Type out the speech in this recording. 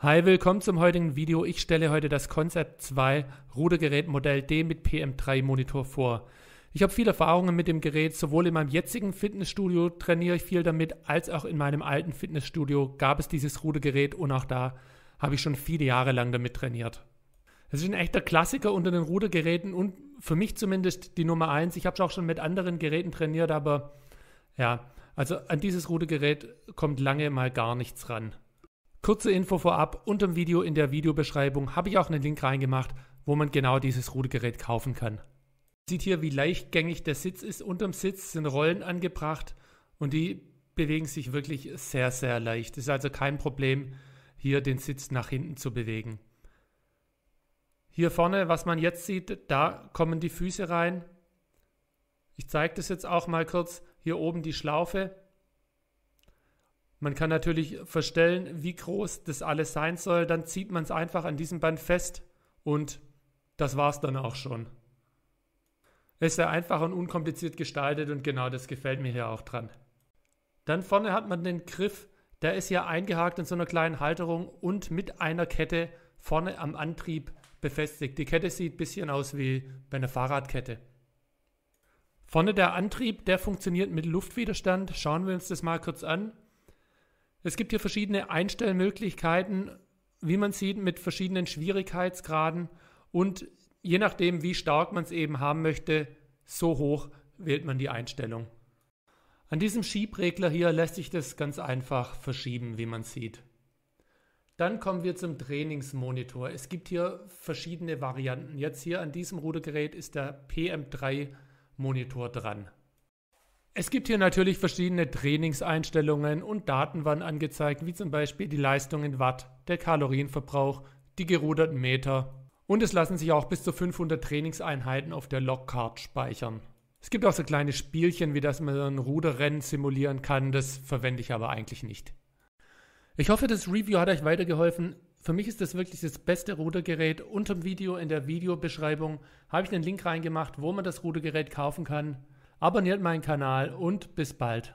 Hi, willkommen zum heutigen Video. Ich stelle heute das Concept 2 Rudergerät Modell D mit PM3 Monitor vor. Ich habe viele Erfahrungen mit dem Gerät, sowohl in meinem jetzigen Fitnessstudio trainiere ich viel damit, als auch in meinem alten Fitnessstudio gab es dieses Rudergerät und auch da habe ich schon viele Jahre lang damit trainiert. Es ist ein echter Klassiker unter den Rudergeräten und für mich zumindest die Nummer 1. Ich habe es auch schon mit anderen Geräten trainiert, aber ja, also an dieses Rudergerät kommt lange mal gar nichts ran. Kurze Info vorab, unter dem Video in der Videobeschreibung habe ich auch einen Link reingemacht, wo man genau dieses Rudergerät kaufen kann. Sieht hier, wie leichtgängig der Sitz ist. Unterm Sitz sind Rollen angebracht und die bewegen sich wirklich sehr, sehr leicht. Es ist also kein Problem, hier den Sitz nach hinten zu bewegen. Hier vorne, was man jetzt sieht, da kommen die Füße rein. Ich zeige das jetzt auch mal kurz. Hier oben die Schlaufe, man kann natürlich verstellen, wie groß das alles sein soll. Dann zieht man es einfach an diesem Band fest und das war es dann auch schon. Es Ist sehr einfach und unkompliziert gestaltet und genau das gefällt mir hier auch dran. Dann vorne hat man den Griff, der ist hier eingehakt in so einer kleinen Halterung und mit einer Kette vorne am Antrieb befestigt. Die Kette sieht ein bisschen aus wie bei einer Fahrradkette. Vorne der Antrieb, der funktioniert mit Luftwiderstand. Schauen wir uns das mal kurz an. Es gibt hier verschiedene Einstellmöglichkeiten, wie man sieht, mit verschiedenen Schwierigkeitsgraden und je nachdem, wie stark man es eben haben möchte, so hoch wählt man die Einstellung. An diesem Schiebregler hier lässt sich das ganz einfach verschieben, wie man sieht. Dann kommen wir zum Trainingsmonitor. Es gibt hier verschiedene Varianten. Jetzt hier an diesem Rudergerät ist der PM3 Monitor dran. Es gibt hier natürlich verschiedene Trainingseinstellungen und Daten werden angezeigt, wie zum Beispiel die Leistung in Watt, der Kalorienverbrauch, die geruderten Meter. Und es lassen sich auch bis zu 500 Trainingseinheiten auf der Logcard speichern. Es gibt auch so kleine Spielchen, wie das man ein Ruderrennen simulieren kann, das verwende ich aber eigentlich nicht. Ich hoffe, das Review hat euch weitergeholfen. Für mich ist das wirklich das beste Rudergerät. Unter dem Video in der Videobeschreibung habe ich einen Link reingemacht, wo man das Rudergerät kaufen kann. Abonniert meinen Kanal und bis bald.